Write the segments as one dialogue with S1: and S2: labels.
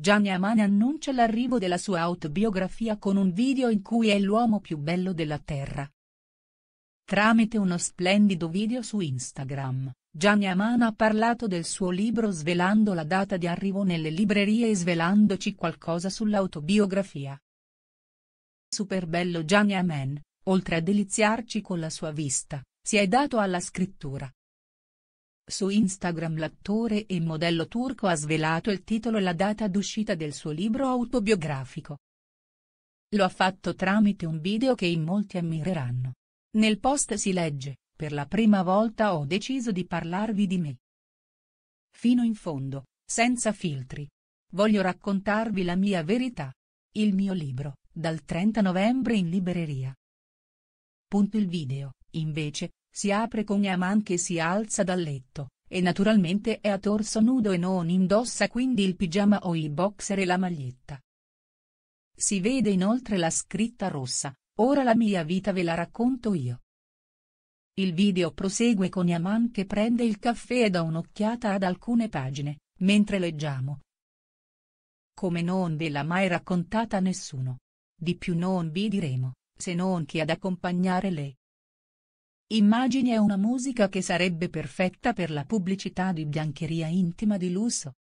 S1: Gianni Amani annuncia l'arrivo della sua autobiografia con un video in cui è l'uomo più bello della Terra. Tramite uno splendido video su Instagram, Gianni Amana ha parlato del suo libro svelando la data di arrivo nelle librerie e svelandoci qualcosa sull'autobiografia. Superbello Gianni Amen, oltre a deliziarci con la sua vista, si è dato alla scrittura. Su Instagram l'attore e modello turco ha svelato il titolo e la data d'uscita del suo libro autobiografico. Lo ha fatto tramite un video che in molti ammireranno. Nel post si legge, per la prima volta ho deciso di parlarvi di me. Fino in fondo, senza filtri. Voglio raccontarvi la mia verità. Il mio libro, dal 30 novembre in libreria. Punto il video, invece, si apre con Yaman che si alza dal letto, e naturalmente è a torso nudo e non indossa quindi il pigiama o i boxer e la maglietta. Si vede inoltre la scritta rossa, ora la mia vita ve la racconto io. Il video prosegue con Yaman che prende il caffè e dà un'occhiata ad alcune pagine, mentre leggiamo. Come non ve l'ha mai raccontata nessuno. Di più non vi diremo, se non che ad accompagnare le Immagini è una musica che sarebbe perfetta per la pubblicità di biancheria intima di lusso.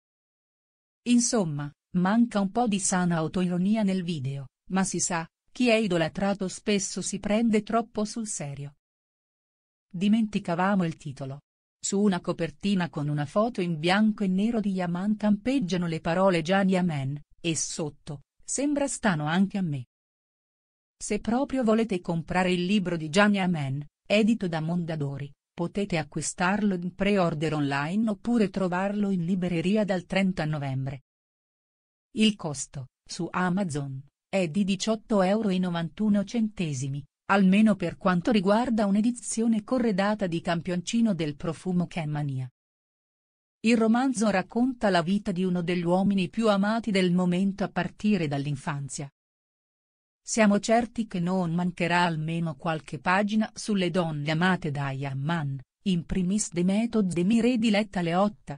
S1: Insomma, manca un po' di sana autoironia nel video, ma si sa, chi è idolatrato spesso si prende troppo sul serio. Dimenticavamo il titolo. Su una copertina con una foto in bianco e nero di Yaman campeggiano le parole Gianni Amen, e sotto, sembra stano anche a me. Se proprio volete comprare il libro di Gianni Amen, Edito da Mondadori, potete acquistarlo in pre-order online oppure trovarlo in libreria dal 30 novembre. Il costo, su Amazon, è di 18,91 euro, almeno per quanto riguarda un'edizione corredata di campioncino del profumo Chemania. Il romanzo racconta la vita di uno degli uomini più amati del momento a partire dall'infanzia, siamo certi che non mancherà almeno qualche pagina sulle donne amate da Yamman, in primis de de Demire di Letta Leotta,